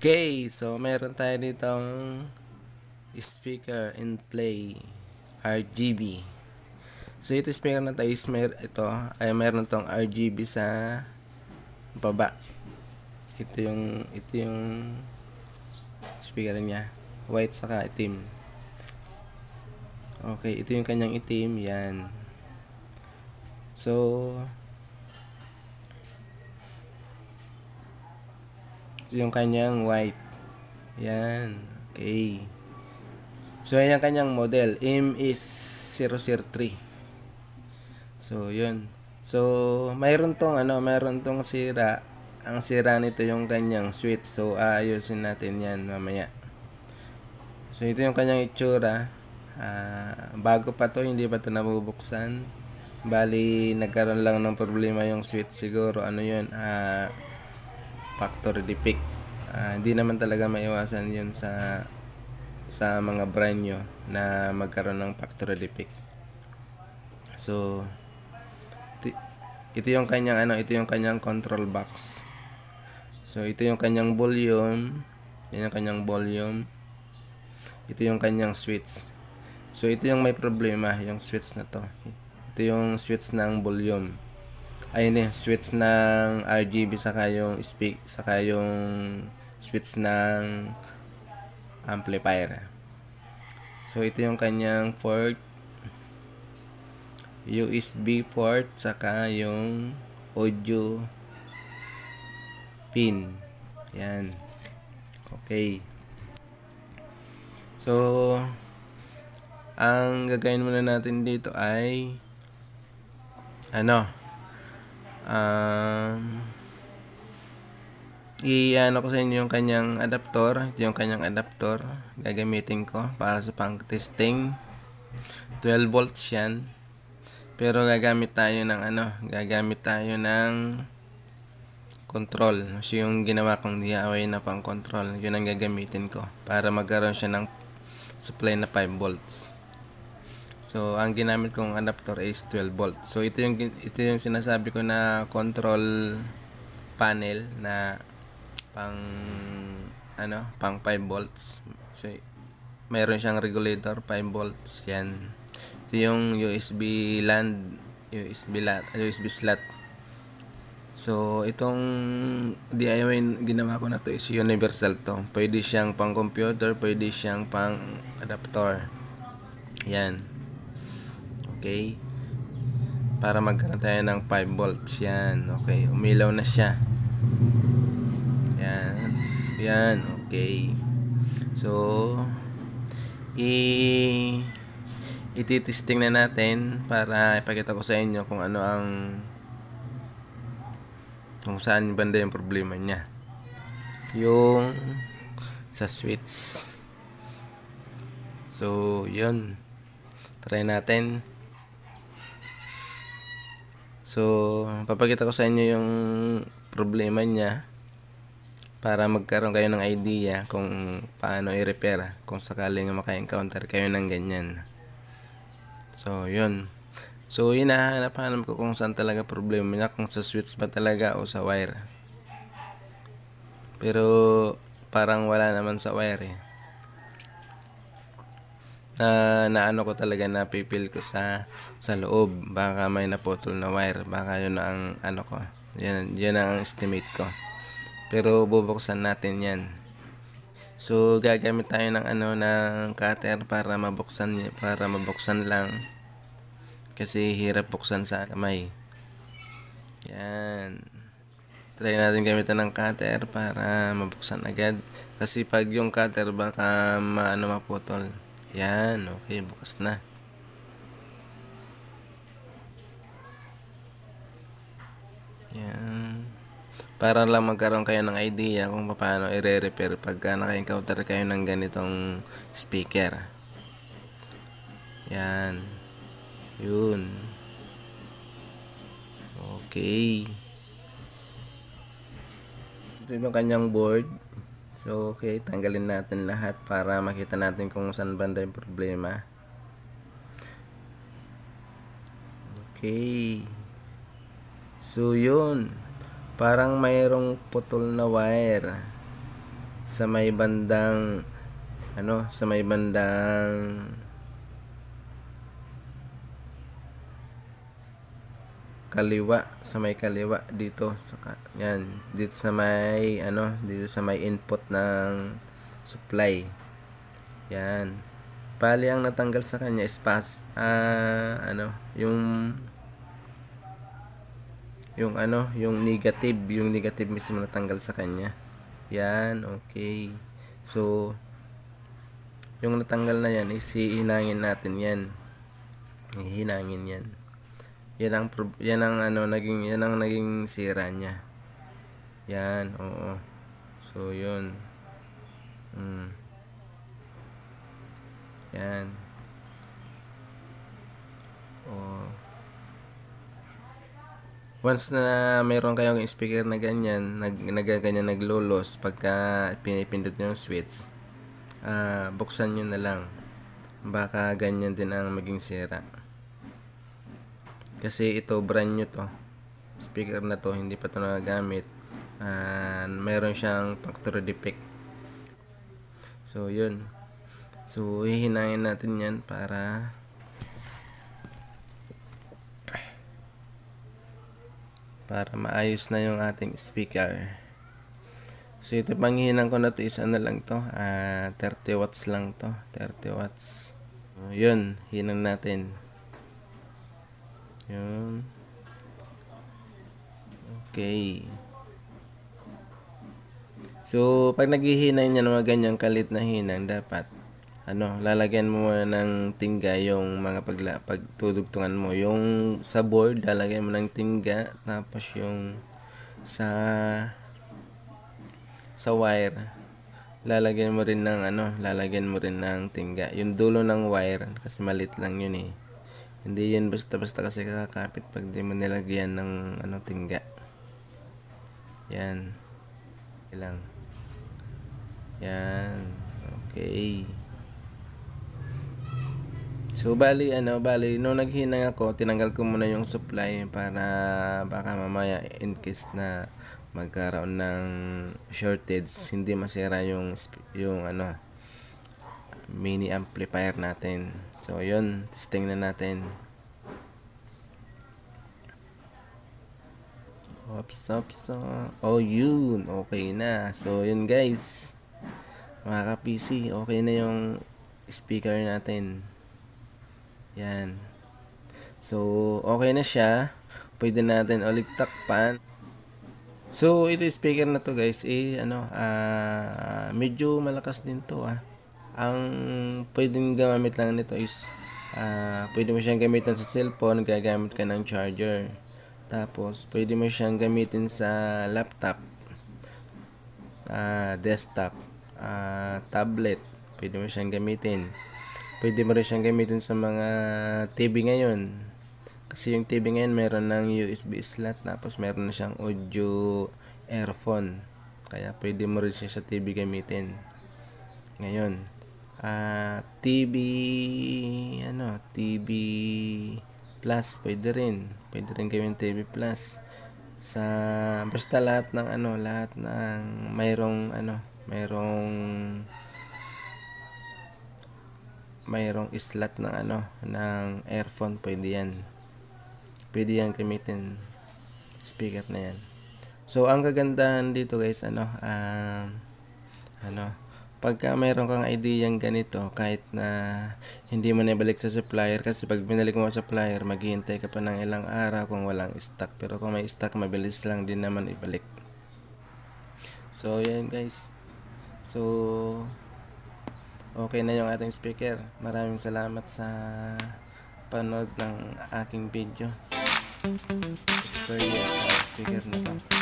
Okay, so meron tayo ditong speaker in play RGB. So ito speaker na tayo is mer ito ay meron tong RGB sa baba. Ito yung ito yung speaker niya, white saka itim. Okay, ito yung kanyang itim, yan. So yung kanyang white. Yan. Okay. So, yan ang kanyang model. M is 003. So, yun. So, mayroon tong ano, mayroon tong sira. Ang sira nito yung kanyang switch. So, aayusin natin yan mamaya. So, ito yung kanyang itsura. Uh, bago pa to, hindi pa to nabubuksan. Bali, nagkaroon lang ng problema yung switch siguro. Ano yun? Ah... Uh, factor defect. Uh, ah, hindi naman talaga maiwasan 'yon sa sa mga brand nyo na magkaroon ng factor defect. So, ito yung kanyang ano, ito yung kanyang control box. So, ito yung kanyang volume. Yan yung kanyang volume. Ito yung kanyang switch. So, ito yung may problema, yung switch na to. Ito yung switch ng volume ayun eh, switch ng RGB saka yung speak saka yung switch ng amplifier. So ito yung kanyang port USB port saka yung audio pin. Yan. Okay. So ang gagawin muna natin dito ay ano um, i-ano ko sa inyo yung kanyang adapter ito yung kanyang adapter gagamitin ko para sa pang testing 12 volts yan pero gagamit tayo ng ano gagamit tayo ng control so yung ginawa kong DIY na pang control yun ang gagamitin ko para magkaroon siya ng supply na 5 volts So, ang ginamit kong adapter is 12 volts. So, ito yung, ito yung sinasabi ko na control panel na pang ano, pang 5 volts. So, mayroon siyang regulator, 5 volts, yan. Ito yung USB land, USB, lat, USB slot. So, itong DIY ginawa ko na to is universal to. Pwede siyang pang computer, pwede siyang pang adapter. Yan okay para magkaroon tayo ng 5 volts yan okay umilaw na siya yan yan okay so i ititesting na natin para ipakita ko sa inyo kung ano ang kung saan banda yung problema niya yung sa switch so yun try natin So, papakita ko sa inyo yung problema niya para magkaroon kayo ng idea kung paano i-repair kung sakaling maka-encounter kayo ng ganyan. So, yun. So, hinahanap-hanap ko kung saan talaga problema niya, kung sa switch ba talaga o sa wire. Pero, parang wala naman sa wire eh na naano ko talaga na pipil ko sa sa loob baka may naputol na wire baka yun ang ano ko yun, yun ang estimate ko pero bubuksan natin yan so gagamit tayo ng ano ng cutter para mabuksan para mabuksan lang kasi hirap buksan sa kamay yan try natin gamitan ng cutter para mabuksan agad kasi pag yung cutter baka maano maputol yan, okay, bukas na. Yan. Para lang magkaroon kayo ng idea kung paano i-repair -re pagka naka-encounter kayo ng ganitong speaker. Yan. Yun. Okay. Ito yung kanyang board. So, okay, tanggalin natin lahat para makita natin kung saan banda yung problema. Okay. So, yun. Parang mayroong putol na wire sa may bandang ano, sa may bandang kaliwa sa may kaliwa dito sa yan dito sa may ano dito sa may input ng supply yan pali ang natanggal sa kanya is pass uh, ah, ano yung yung ano yung negative yung negative mismo natanggal sa kanya yan okay so yung natanggal na yan ihihinangin natin yan ihinangin yan yan ang yan ang ano naging yan ang naging sira niya. Yan, oo. So 'yun. Mm. Yan. Oh. Once na mayroon kayong speaker na ganyan, nag nagaganyan naglolos pagka pinipindot niyo yung switch, uh, buksan niyo na lang. Baka ganyan din ang maging sira kasi ito brand new to speaker na to hindi pa to nagagamit and meron siyang factory defect so yun so hihinayin natin yan para para maayos na yung ating speaker So ito panghihinan ko na to is ano lang to, uh, ah, 30 watts lang to, 30 watts. So, yun, hinang natin. Yun. Okay. So, pag naghihinay niya ng mga ganyang kalit na hinang, dapat ano, lalagyan mo ng tinga yung mga pagla, pagtudugtungan mo. Yung sa board, lalagyan mo ng tinga. Tapos yung sa sa wire, lalagyan mo rin ng ano, lalagyan mo rin ng tinga. Yung dulo ng wire, kasi malit lang yun eh. Hindi yan basta-basta kasi kakapit pag di mo nilagyan ng ano, tingga. Yan. Ilang. Yan. Okay. So, bali, ano, bali, no naghinang ako, tinanggal ko muna yung supply para baka mamaya in case na magkaroon ng shortage, hindi masira yung, yung ano, mini amplifier natin. So, yun. Testing na natin. Ops, ops, uh. Oh, yun. Okay na. So, yun guys. Mga ka-PC, okay na yung speaker natin. Yan. So, okay na siya. Pwede natin ulit takpan. So, ito speaker na to guys. Eh, ano, ah, uh, medyo malakas din to ah. Ang pwedeng gamit lang nito is uh, pwede mo siyang gamitin sa cellphone, gagamit ka ng charger. Tapos, pwede mo siyang gamitin sa laptop, uh, desktop, uh, tablet. Pwede mo siyang gamitin. Pwede mo rin siyang gamitin sa mga TV ngayon. Kasi yung TV ngayon, meron ng USB slot. Tapos, meron na siyang audio earphone. Kaya, pwede mo rin siya sa TV gamitin. Ngayon uh, ah, TV ano TV Plus pwede rin pwede rin gawin TV Plus sa basta lahat ng ano lahat ng mayroong ano mayroong mayroong slot ng ano ng earphone pwede yan pwede yan gamitin speaker na yan so ang kagandahan dito guys ano um, uh, ano pagka meron kang idea yung ganito, kahit na hindi mo naibalik sa supplier, kasi pag binalik mo sa supplier, maghihintay ka pa ng ilang araw kung walang stock. Pero kung may stock, mabilis lang din naman ibalik. So, yan guys. So, okay na yung ating speaker. Maraming salamat sa panood ng aking video. Experience sa speaker na to.